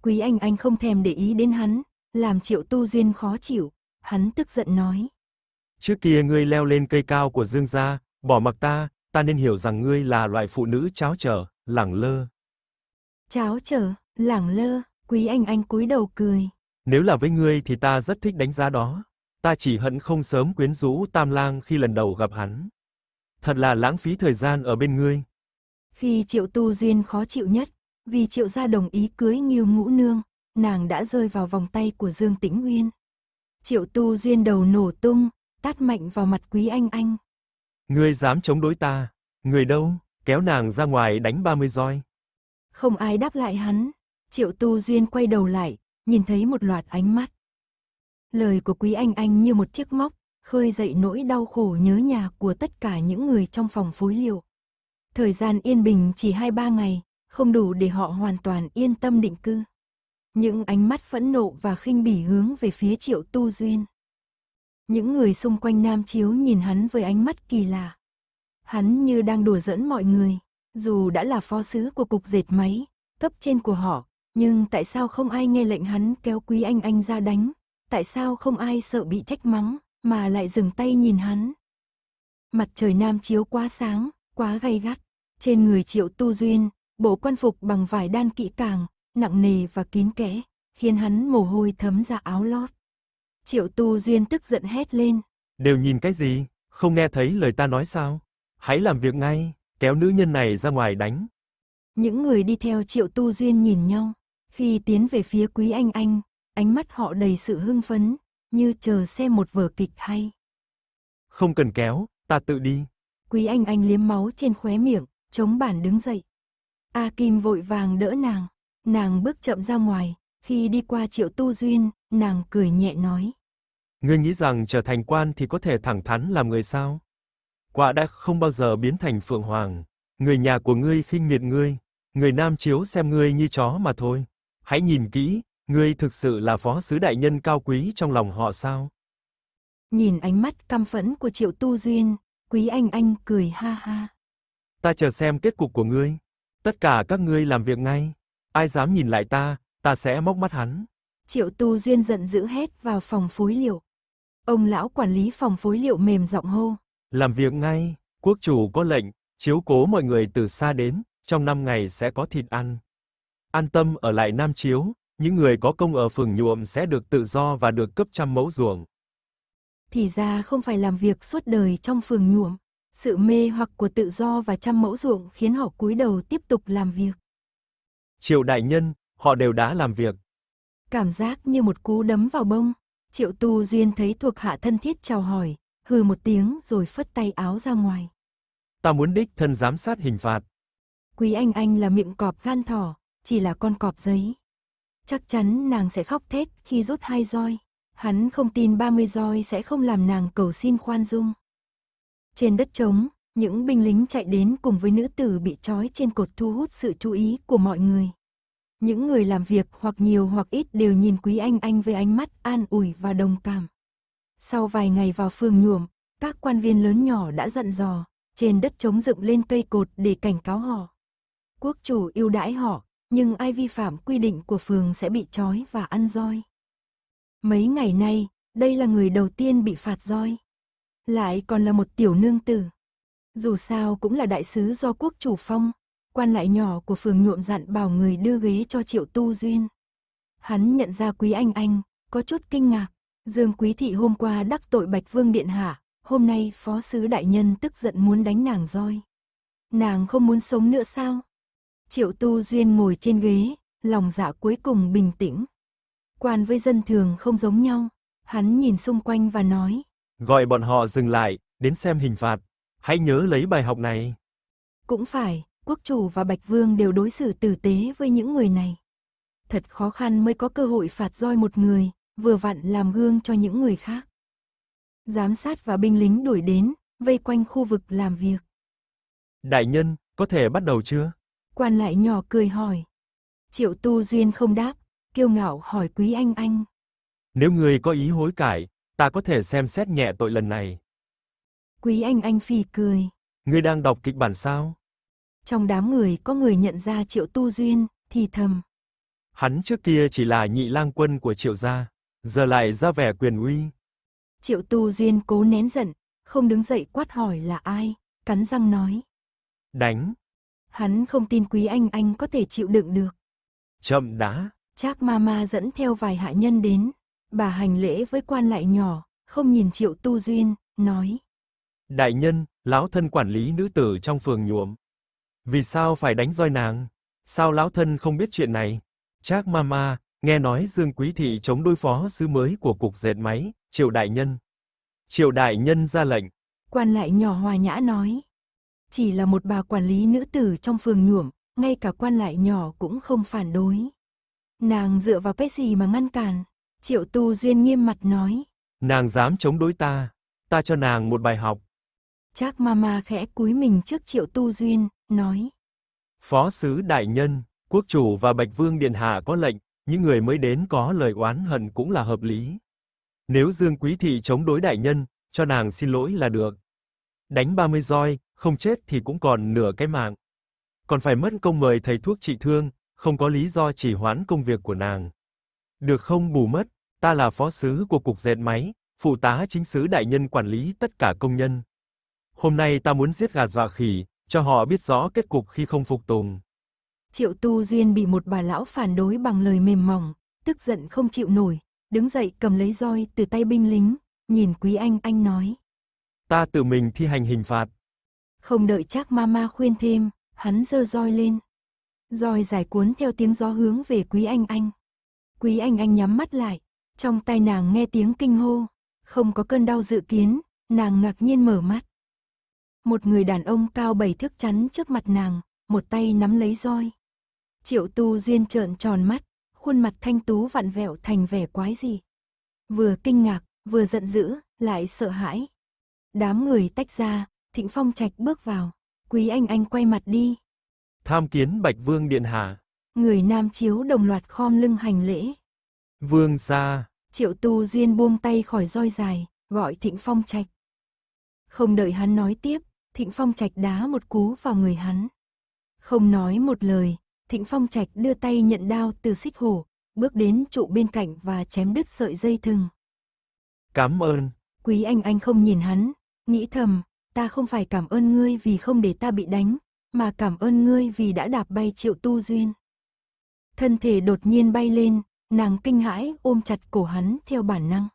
S1: Quý Anh Anh không thèm để ý đến hắn, làm Triệu Tu Duyên khó chịu, hắn tức giận nói.
S2: Trước kia ngươi leo lên cây cao của Dương gia, bỏ mặc ta, ta nên hiểu rằng ngươi là loại phụ nữ cháo trở, lẳng lơ.
S1: Cháo trở, lẳng lơ, Quý Anh Anh cúi đầu cười.
S2: Nếu là với ngươi thì ta rất thích đánh giá đó. Ta chỉ hận không sớm quyến rũ Tam Lang khi lần đầu gặp hắn. Thật là lãng phí thời gian ở bên ngươi.
S1: Khi Triệu Tu Duyên khó chịu nhất, vì triệu gia đồng ý cưới nghiêu ngũ nương, nàng đã rơi vào vòng tay của Dương Tĩnh Nguyên. Triệu tu duyên đầu nổ tung, tát mạnh vào mặt quý anh anh.
S2: Ngươi dám chống đối ta, người đâu, kéo nàng ra ngoài đánh 30 roi.
S1: Không ai đáp lại hắn, triệu tu duyên quay đầu lại, nhìn thấy một loạt ánh mắt. Lời của quý anh anh như một chiếc móc, khơi dậy nỗi đau khổ nhớ nhà của tất cả những người trong phòng phối liệu. Thời gian yên bình chỉ 2-3 ngày, không đủ để họ hoàn toàn yên tâm định cư. Những ánh mắt phẫn nộ và khinh bỉ hướng về phía triệu tu duyên. Những người xung quanh Nam Chiếu nhìn hắn với ánh mắt kỳ lạ. Hắn như đang đùa dẫn mọi người, dù đã là phó sứ của cục dệt máy, cấp trên của họ, nhưng tại sao không ai nghe lệnh hắn kéo quý anh anh ra đánh? Tại sao không ai sợ bị trách mắng, mà lại dừng tay nhìn hắn? Mặt trời Nam Chiếu quá sáng, quá gay gắt. Trên người triệu tu duyên, bộ quan phục bằng vải đan kỹ càng, nặng nề và kín kẽ, khiến hắn mồ hôi thấm ra áo lót. Triệu Tu Duyên tức giận hét lên.
S2: Đều nhìn cái gì, không nghe thấy lời ta nói sao? Hãy làm việc ngay, kéo nữ nhân này ra ngoài đánh.
S1: Những người đi theo Triệu Tu Duyên nhìn nhau, khi tiến về phía Quý Anh Anh, ánh mắt họ đầy sự hưng phấn, như chờ xem một vở kịch hay.
S2: Không cần kéo, ta tự đi.
S1: Quý Anh Anh liếm máu trên khóe miệng, chống bản đứng dậy. A Kim vội vàng đỡ nàng, nàng bước chậm ra ngoài, khi đi qua triệu tu duyên, nàng cười nhẹ nói.
S2: Ngươi nghĩ rằng trở thành quan thì có thể thẳng thắn làm người sao? Quả đã không bao giờ biến thành phượng hoàng, người nhà của ngươi khinh miệt ngươi, người nam chiếu xem ngươi như chó mà thôi. Hãy nhìn kỹ, ngươi thực sự là phó sứ đại nhân cao quý trong lòng họ sao?
S1: Nhìn ánh mắt căm phẫn của Triệu Tu Duyên, Quý Anh Anh cười ha ha.
S2: Ta chờ xem kết cục của ngươi. Tất cả các ngươi làm việc ngay, ai dám nhìn lại ta, ta sẽ móc mắt hắn.
S1: Triệu Tu Duyên giận dữ hét vào phòng phối liệu. Ông lão quản lý phòng phối liệu mềm giọng hô.
S2: Làm việc ngay, quốc chủ có lệnh, chiếu cố mọi người từ xa đến, trong 5 ngày sẽ có thịt ăn. An tâm ở lại Nam Chiếu, những người có công ở phường nhuộm sẽ được tự do và được cấp trăm mẫu ruộng.
S1: Thì ra không phải làm việc suốt đời trong phường nhuộm. Sự mê hoặc của tự do và trăm mẫu ruộng khiến họ cúi đầu tiếp tục làm việc.
S2: Triệu đại nhân, họ đều đã làm việc.
S1: Cảm giác như một cú đấm vào bông, Triệu Tu Duyên thấy thuộc hạ thân thiết chào hỏi, hừ một tiếng rồi phất tay áo ra ngoài.
S2: Ta muốn đích thân giám sát hình phạt.
S1: Quý Anh Anh là miệng cọp gan thỏ, chỉ là con cọp giấy. Chắc chắn nàng sẽ khóc thét khi rút hai roi. Hắn không tin 30 roi sẽ không làm nàng cầu xin khoan dung. Trên đất trống, những binh lính chạy đến cùng với nữ tử bị trói trên cột thu hút sự chú ý của mọi người. Những người làm việc hoặc nhiều hoặc ít đều nhìn Quý Anh Anh với ánh mắt an ủi và đồng cảm. Sau vài ngày vào phường nhuộm, các quan viên lớn nhỏ đã giận dò, trên đất trống dựng lên cây cột để cảnh cáo họ. Quốc chủ yêu đãi họ, nhưng ai vi phạm quy định của phường sẽ bị trói và ăn roi. Mấy ngày nay, đây là người đầu tiên bị phạt roi lại còn là một tiểu nương tử. Dù sao cũng là đại sứ do quốc chủ phong, quan lại nhỏ của phường nhuộm dặn bảo người đưa ghế cho triệu tu duyên. Hắn nhận ra quý anh anh, có chút kinh ngạc, dương quý thị hôm qua đắc tội bạch vương điện hạ, hôm nay phó sứ đại nhân tức giận muốn đánh nàng roi. Nàng không muốn sống nữa sao? Triệu tu duyên ngồi trên ghế, lòng dạ cuối cùng bình tĩnh. Quan với dân thường không giống nhau, hắn nhìn xung quanh và nói,
S2: gọi bọn họ dừng lại, đến xem hình phạt. Hãy nhớ lấy bài học này.
S1: Cũng phải, quốc chủ và Bạch Vương đều đối xử tử tế với những người này. Thật khó khăn mới có cơ hội phạt roi một người, vừa vặn làm gương cho những người khác. Giám sát và binh lính đuổi đến, vây quanh khu vực làm việc.
S2: Đại nhân, có thể bắt đầu chưa?
S1: Quan lại nhỏ cười hỏi. Triệu Tu Duyên không đáp, kiêu ngạo hỏi Quý Anh Anh.
S2: Nếu người có ý hối cải, ta có thể xem xét nhẹ tội lần này.
S1: Quý anh anh phì cười.
S2: Ngươi đang đọc kịch bản sao?
S1: Trong đám người có người nhận ra Triệu Tu Duyên, thì thầm.
S2: Hắn trước kia chỉ là nhị lang quân của Triệu gia, giờ lại ra vẻ quyền uy.
S1: Triệu Tu Duyên cố nén giận, không đứng dậy quát hỏi là ai, cắn răng nói. Đánh. Hắn không tin Quý Anh Anh có thể chịu đựng được.
S2: Chậm đã.
S1: Trác Mama dẫn theo vài hạ nhân đến, Bà hành lễ với quan lại nhỏ, không nhìn triệu tu duyên, nói.
S2: Đại nhân, lão thân quản lý nữ tử trong phường nhuộm. Vì sao phải đánh roi nàng? Sao lão thân không biết chuyện này? Trác Mama, nghe nói Dương Quý Thị chống đối phó sứ mới của cục dệt máy, triệu đại nhân. Triệu đại nhân ra lệnh.
S1: Quan lại nhỏ hòa nhã nói. Chỉ là một bà quản lý nữ tử trong phường nhuộm, ngay cả quan lại nhỏ cũng không phản đối. Nàng dựa vào cái gì mà ngăn cản? Triệu Tu Duyên nghiêm mặt nói.
S2: Nàng dám chống đối ta, ta cho nàng một bài học.
S1: Trác Mama khẽ cúi mình trước Triệu Tu Duyên, nói.
S2: Phó sứ đại nhân, quốc chủ và Bạch Vương Điện Hạ có lệnh, những người mới đến có lời oán hận cũng là hợp lý. Nếu Dương Quý Thị chống đối đại nhân, cho nàng xin lỗi là được. Đánh 30 roi, không chết thì cũng còn nửa cái mạng. Còn phải mất công mời thầy thuốc trị thương, không có lý do chỉ hoãn công việc của nàng. Được không bù mất, ta là phó sứ của cục dệt máy, phụ tá chính sứ đại nhân quản lý tất cả công nhân. Hôm nay ta muốn giết gà dọa khỉ, cho họ biết rõ kết cục khi không phục tùng.
S1: Triệu Tu Duyên bị một bà lão phản đối bằng lời mềm mỏng, tức giận không chịu nổi, đứng dậy cầm lấy roi từ tay binh lính, nhìn Quý Anh anh nói.
S2: Ta tự mình thi hành hình phạt.
S1: Không đợi chắc mama khuyên thêm, hắn giơ roi lên. Roi giải cuốn theo tiếng gió hướng về Quý Anh anh. Quý Anh Anh nhắm mắt lại, trong tai nàng nghe tiếng kinh hô, không có cơn đau dự kiến, nàng ngạc nhiên mở mắt. Một người đàn ông cao bảy thước chắn trước mặt nàng, một tay nắm lấy roi. Triệu Tu Duyên trợn tròn mắt, khuôn mặt thanh tú vặn vẹo thành vẻ quái gì. Vừa kinh ngạc, vừa giận dữ, lại sợ hãi. Đám người tách ra, Thịnh Phong Trạch bước vào, Quý Anh Anh quay mặt đi.
S2: Tham kiến Bạch Vương Điện Hạ
S1: người nam chiếu đồng loạt khom lưng hành lễ.
S2: Vương gia.
S1: Triệu tu duyên buông tay khỏi roi dài, gọi Thịnh Phong Trạch. Không đợi hắn nói tiếp, Thịnh Phong Trạch đá một cú vào người hắn. Không nói một lời, Thịnh Phong Trạch đưa tay nhận đao từ xích hổ, bước đến trụ bên cạnh và chém đứt sợi dây thừng. Cảm ơn. Quý anh anh không nhìn hắn, nghĩ thầm, ta không phải cảm ơn ngươi vì không để ta bị đánh, mà cảm ơn ngươi vì đã đạp bay triệu tu duyên. Thân thể đột nhiên bay lên, nàng kinh hãi ôm chặt cổ hắn theo bản năng.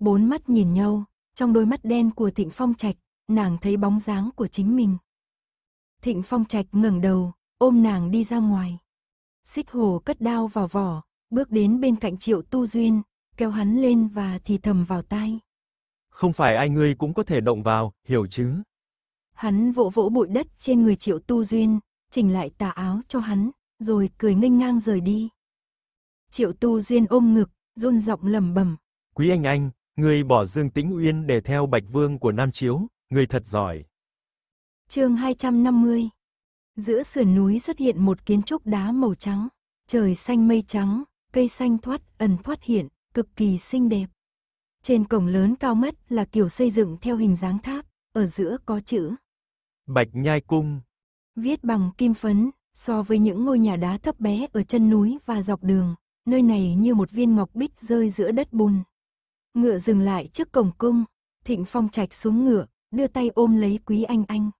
S1: Bốn mắt nhìn nhau, trong đôi mắt đen của Thịnh Phong Trạch, nàng thấy bóng dáng của chính mình. Thịnh Phong Trạch ngẩng đầu, ôm nàng đi ra ngoài. Xích Hồ cất đao vào vỏ, bước đến bên cạnh Triệu Tu Duyên, kéo hắn lên và thì thầm vào tai.
S2: Không phải ai ngươi cũng có thể động vào, hiểu chứ?
S1: Hắn vỗ vỗ bụi đất trên người Triệu Tu Duyên, chỉnh lại tà áo cho hắn, rồi cười nghênh ngang rời đi. Triệu Tu Duyên ôm ngực, run giọng lẩm bẩm.
S2: Quý anh anh, người bỏ Dương Tĩnh Uyên để theo Bạch Vương của Nam Chiếu, người thật giỏi.
S1: chương 250 Giữa sườn núi xuất hiện một kiến trúc đá màu trắng, trời xanh mây trắng, cây xanh thoát ẩn thoát hiện, cực kỳ xinh đẹp. Trên cổng lớn cao mất là kiểu xây dựng theo hình dáng tháp, ở giữa có chữ
S2: Bạch Nhai Cung.
S1: Viết bằng kim phấn, So với những ngôi nhà đá thấp bé ở chân núi và dọc đường, nơi này như một viên ngọc bích rơi giữa đất bùn. Ngựa dừng lại trước cổng cung, Thịnh Phong Trạch xuống ngựa, đưa tay ôm lấy Quý Anh Anh.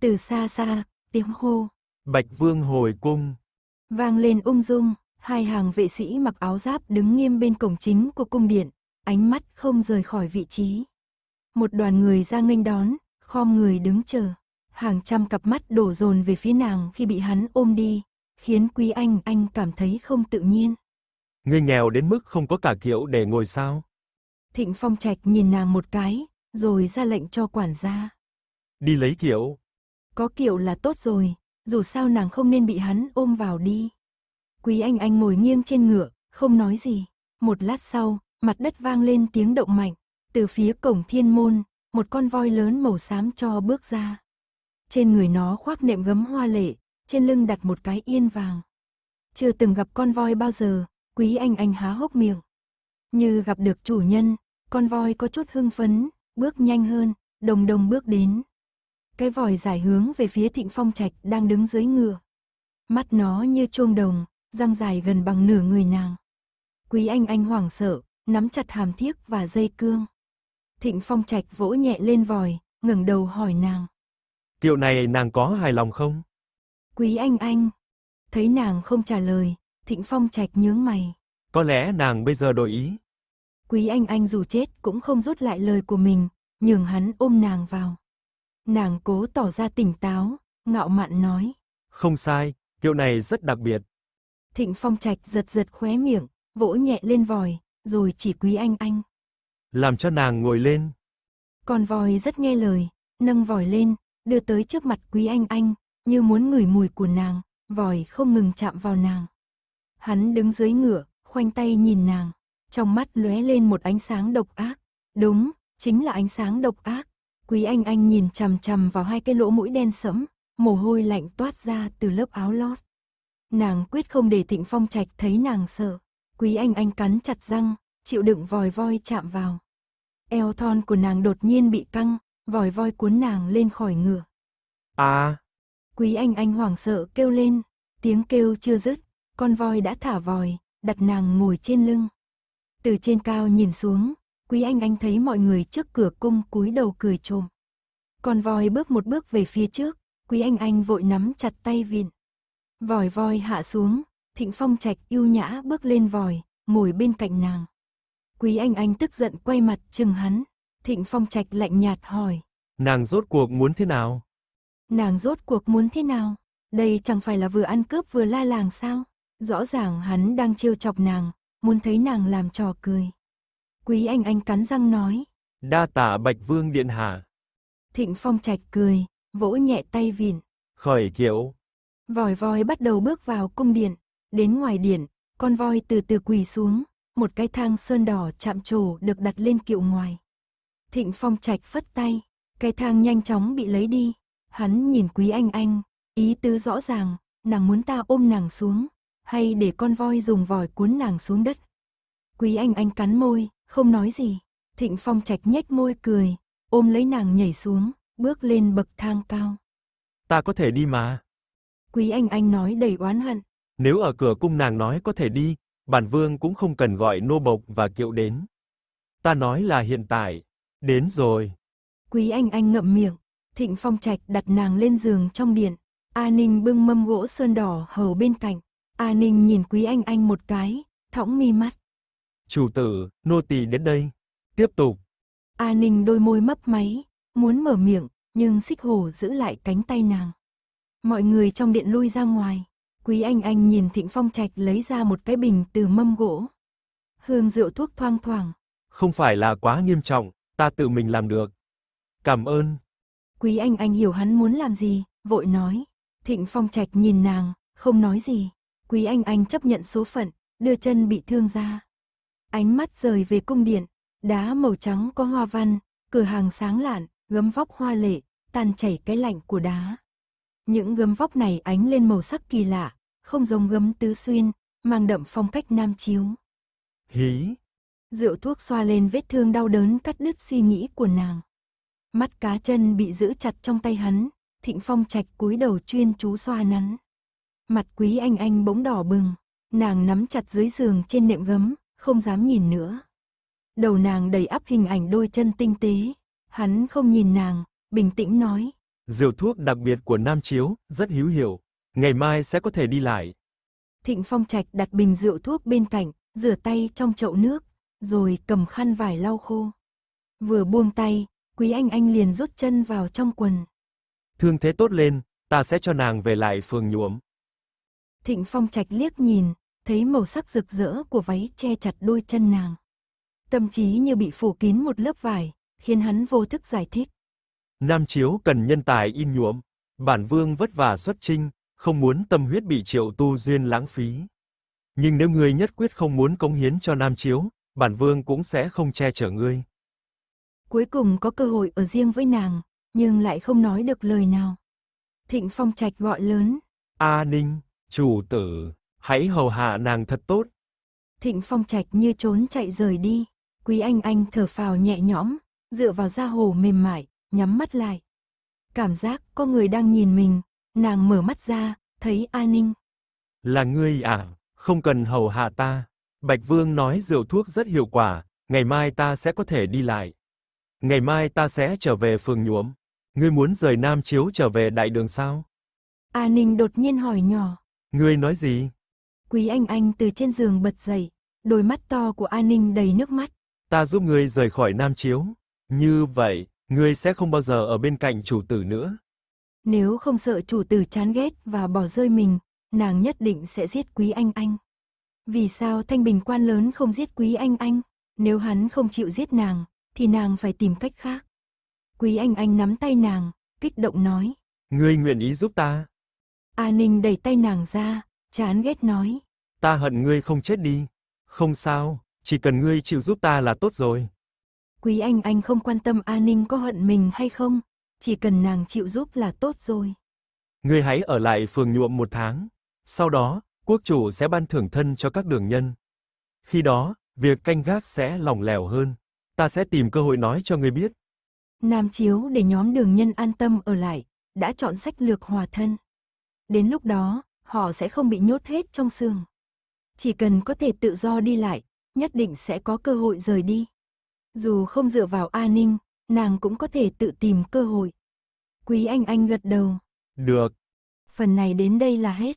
S1: Từ xa xa, tiếng hô.
S2: Bạch Vương hồi cung.
S1: Vang lên ung dung, hai hàng vệ sĩ mặc áo giáp đứng nghiêm bên cổng chính của cung điện, ánh mắt không rời khỏi vị trí. Một đoàn người ra nghênh đón, khom người đứng chờ hàng trăm cặp mắt đổ dồn về phía nàng khi bị hắn ôm đi, khiến Quý Anh Anh cảm thấy không tự nhiên.
S2: Ngươi nghèo đến mức không có cả kiệu để ngồi sao?
S1: Thịnh Phong Trạch nhìn nàng một cái, rồi ra lệnh cho quản gia.
S2: Đi lấy kiệu.
S1: Có kiệu là tốt rồi, dù sao nàng không nên bị hắn ôm vào đi. Quý Anh Anh ngồi nghiêng trên ngựa, không nói gì. Một lát sau, mặt đất vang lên tiếng động mạnh. Từ phía cổng thiên môn, một con voi lớn màu xám cho bước ra. Trên người nó khoác nệm gấm hoa lệ, trên lưng đặt một cái yên vàng. Chưa từng gặp con voi bao giờ, quý anh anh há hốc miệng. Như gặp được chủ nhân, con voi có chút hưng phấn, bước nhanh hơn, đồng đồng bước đến. Cái vòi giải hướng về phía thịnh phong trạch đang đứng dưới ngựa. Mắt nó như chuông đồng, răng dài gần bằng nửa người nàng. Quý anh anh hoảng sợ, nắm chặt hàm thiếc và dây cương. Thịnh phong trạch vỗ nhẹ lên vòi, ngẩng đầu hỏi nàng.
S2: Hiệu này nàng có hài lòng không?
S1: Quý anh anh. Thấy nàng không trả lời, Thịnh Phong trạch nhướng mày.
S2: Có lẽ nàng bây giờ đổi ý.
S1: Quý anh anh dù chết cũng không rút lại lời của mình, nhường hắn ôm nàng vào. Nàng cố tỏ ra tỉnh táo, ngạo mạn nói.
S2: Không sai, hiệu này rất đặc biệt.
S1: Thịnh Phong trạch giật giật khóe miệng, vỗ nhẹ lên vòi, rồi chỉ quý anh anh.
S2: Làm cho nàng ngồi lên.
S1: Con voi rất nghe lời, nâng vòi lên, đưa tới trước mặt quý anh anh, như muốn ngửi mùi của nàng, vòi không ngừng chạm vào nàng. Hắn đứng dưới ngựa, khoanh tay nhìn nàng, trong mắt lóe lên một ánh sáng độc ác. Đúng, chính là ánh sáng độc ác. Quý anh anh nhìn chằm chằm vào hai cái lỗ mũi đen sẫm, mồ hôi lạnh toát ra từ lớp áo lót. Nàng quyết không để Thịnh Phong Trạch thấy nàng sợ. Quý anh anh cắn chặt răng, chịu đựng vòi voi chạm vào. Eo thon của nàng đột nhiên bị căng, vòi voi cuốn nàng lên khỏi ngựa. À! Quý anh anh hoảng sợ kêu lên, tiếng kêu chưa dứt, con voi đã thả vòi, đặt nàng ngồi trên lưng. Từ trên cao nhìn xuống, quý anh anh thấy mọi người trước cửa cung cúi đầu cười trộm. Con voi bước một bước về phía trước, quý anh anh vội nắm chặt tay vịn. Vòi voi hạ xuống, thịnh phong trạch yêu nhã bước lên vòi, ngồi bên cạnh nàng. Quý anh anh tức giận quay mặt chừng hắn. Thịnh Phong Trạch lạnh nhạt hỏi.
S2: Nàng rốt cuộc muốn thế nào?
S1: Nàng rốt cuộc muốn thế nào? Đây chẳng phải là vừa ăn cướp vừa la làng sao? Rõ ràng hắn đang trêu chọc nàng, muốn thấy nàng làm trò cười. Quý anh anh cắn răng nói.
S2: Đa tả Bạch Vương Điện Hạ.
S1: Thịnh Phong Trạch cười, vỗ nhẹ tay vịn.
S2: Khởi kiểu.
S1: Vòi voi bắt đầu bước vào cung điện. Đến ngoài điện, con voi từ từ quỳ xuống. Một cái thang sơn đỏ chạm trổ được đặt lên kiệu ngoài. Thịnh Phong Trạch phất tay, cái thang nhanh chóng bị lấy đi. Hắn nhìn Quý Anh Anh, ý tứ rõ ràng, nàng muốn ta ôm nàng xuống, hay để con voi dùng vòi cuốn nàng xuống đất. Quý Anh Anh cắn môi, không nói gì. Thịnh Phong Trạch nhếch môi cười, ôm lấy nàng nhảy xuống, bước lên bậc thang cao.
S2: Ta có thể đi mà.
S1: Quý Anh Anh nói đầy oán hận.
S2: Nếu ở cửa cung nàng nói có thể đi, bản vương cũng không cần gọi nô bộc và kiệu đến. Ta nói là hiện tại, Đến rồi.
S1: Quý anh anh ngậm miệng, Thịnh Phong Trạch đặt nàng lên giường trong điện. A Ninh bưng mâm gỗ sơn đỏ hầu bên cạnh. A Ninh nhìn Quý Anh Anh một cái, thõng mi mắt.
S2: Chủ tử, nô tỳ đến đây. Tiếp tục.
S1: A Ninh đôi môi mấp máy, muốn mở miệng, nhưng xích hồ giữ lại cánh tay nàng. Mọi người trong điện lui ra ngoài. Quý Anh Anh nhìn Thịnh Phong Trạch lấy ra một cái bình từ mâm gỗ. Hương rượu thuốc thoang thoảng.
S2: Không phải là quá nghiêm trọng, ta tự mình làm được. Cảm ơn.
S1: Quý anh anh hiểu hắn muốn làm gì, vội nói. Thịnh Phong Trạch nhìn nàng, không nói gì. Quý anh anh chấp nhận số phận, đưa chân bị thương ra. Ánh mắt rời về cung điện, đá màu trắng có hoa văn, cửa hàng sáng lạn, gấm vóc hoa lệ, tan chảy cái lạnh của đá. Những gấm vóc này ánh lên màu sắc kỳ lạ, không giống gấm tứ xuyên, mang đậm phong cách nam chiếu. Hí, Rượu thuốc xoa lên vết thương đau đớn cắt đứt suy nghĩ của nàng. Mắt cá chân bị giữ chặt trong tay hắn, Thịnh Phong trạch cúi đầu chuyên chú xoa nắn. Mặt quý anh anh bỗng đỏ bừng, nàng nắm chặt dưới giường trên nệm gấm, không dám nhìn nữa. Đầu nàng đầy áp hình ảnh đôi chân tinh tế, hắn không nhìn nàng, bình tĩnh nói.
S2: Rượu thuốc đặc biệt của Nam Chiếu, rất hữu hiệu, ngày mai sẽ có thể đi lại.
S1: Thịnh Phong Trạch đặt bình rượu thuốc bên cạnh, rửa tay trong chậu nước, rồi cầm khăn vải lau khô. Vừa buông tay, Quý Anh Anh liền rút chân vào trong quần.
S2: Thương thế tốt lên, ta sẽ cho nàng về lại phường nhuộm.
S1: Thịnh Phong Trạch liếc nhìn, thấy màu sắc rực rỡ của váy che chặt đôi chân nàng. Tâm trí như bị phủ kín một lớp vải, khiến hắn vô thức giải thích.
S2: Nam Chiếu cần nhân tài in nhuộm, bản vương vất vả xuất trinh, không muốn tâm huyết bị triệu tu duyên lãng phí. Nhưng nếu người nhất quyết không muốn cống hiến cho Nam Chiếu, bản vương cũng sẽ không che chở ngươi.
S1: Cuối cùng có cơ hội ở riêng với nàng, nhưng lại không nói được lời nào. Thịnh Phong Trạch gọi lớn.
S2: A Ninh, chủ tử, hãy hầu hạ nàng thật tốt.
S1: Thịnh Phong Trạch như trốn chạy rời đi. Quý Anh Anh thở phào nhẹ nhõm, dựa vào da hồ mềm mại, nhắm mắt lại. Cảm giác có người đang nhìn mình, nàng mở mắt ra, thấy A Ninh.
S2: Là ngươi à, không cần hầu hạ ta. Bạch Vương nói rượu thuốc rất hiệu quả, ngày mai ta sẽ có thể đi lại. Ngày mai ta sẽ trở về phường nhuộm. Ngươi muốn rời Nam Chiếu trở về đại đường sao?
S1: A Ninh đột nhiên hỏi nhỏ.
S2: Ngươi nói gì?
S1: Quý Anh Anh từ trên giường bật dậy, đôi mắt to của A Ninh đầy nước mắt.
S2: Ta giúp ngươi rời khỏi Nam Chiếu. Như vậy, ngươi sẽ không bao giờ ở bên cạnh chủ tử nữa.
S1: Nếu không sợ chủ tử chán ghét và bỏ rơi mình, nàng nhất định sẽ giết Quý Anh Anh. Vì sao thanh bình quan lớn không giết quý anh anh? Nếu hắn không chịu giết nàng, thì nàng phải tìm cách khác. Quý anh anh nắm tay nàng, kích động nói.
S2: Ngươi nguyện ý giúp ta.
S1: A Ninh đẩy tay nàng ra, chán ghét nói.
S2: Ta hận ngươi không chết đi. Không sao, chỉ cần ngươi chịu giúp ta là tốt rồi.
S1: Quý anh anh không quan tâm A Ninh có hận mình hay không, chỉ cần nàng chịu giúp là tốt rồi.
S2: Ngươi hãy ở lại phường nhuộm một tháng, sau đó, quốc chủ sẽ ban thưởng thân cho các đường nhân. Khi đó, việc canh gác sẽ lỏng lẻo hơn. Ta sẽ tìm cơ hội nói cho người biết.
S1: Nam Chiếu để nhóm đường nhân an tâm ở lại, đã chọn sách lược hòa thân. Đến lúc đó, họ sẽ không bị nhốt hết trong xương. Chỉ cần có thể tự do đi lại, nhất định sẽ có cơ hội rời đi. Dù không dựa vào an Ninh, nàng cũng có thể tự tìm cơ hội. Quý Anh Anh gật đầu. Được. Phần này đến đây là hết.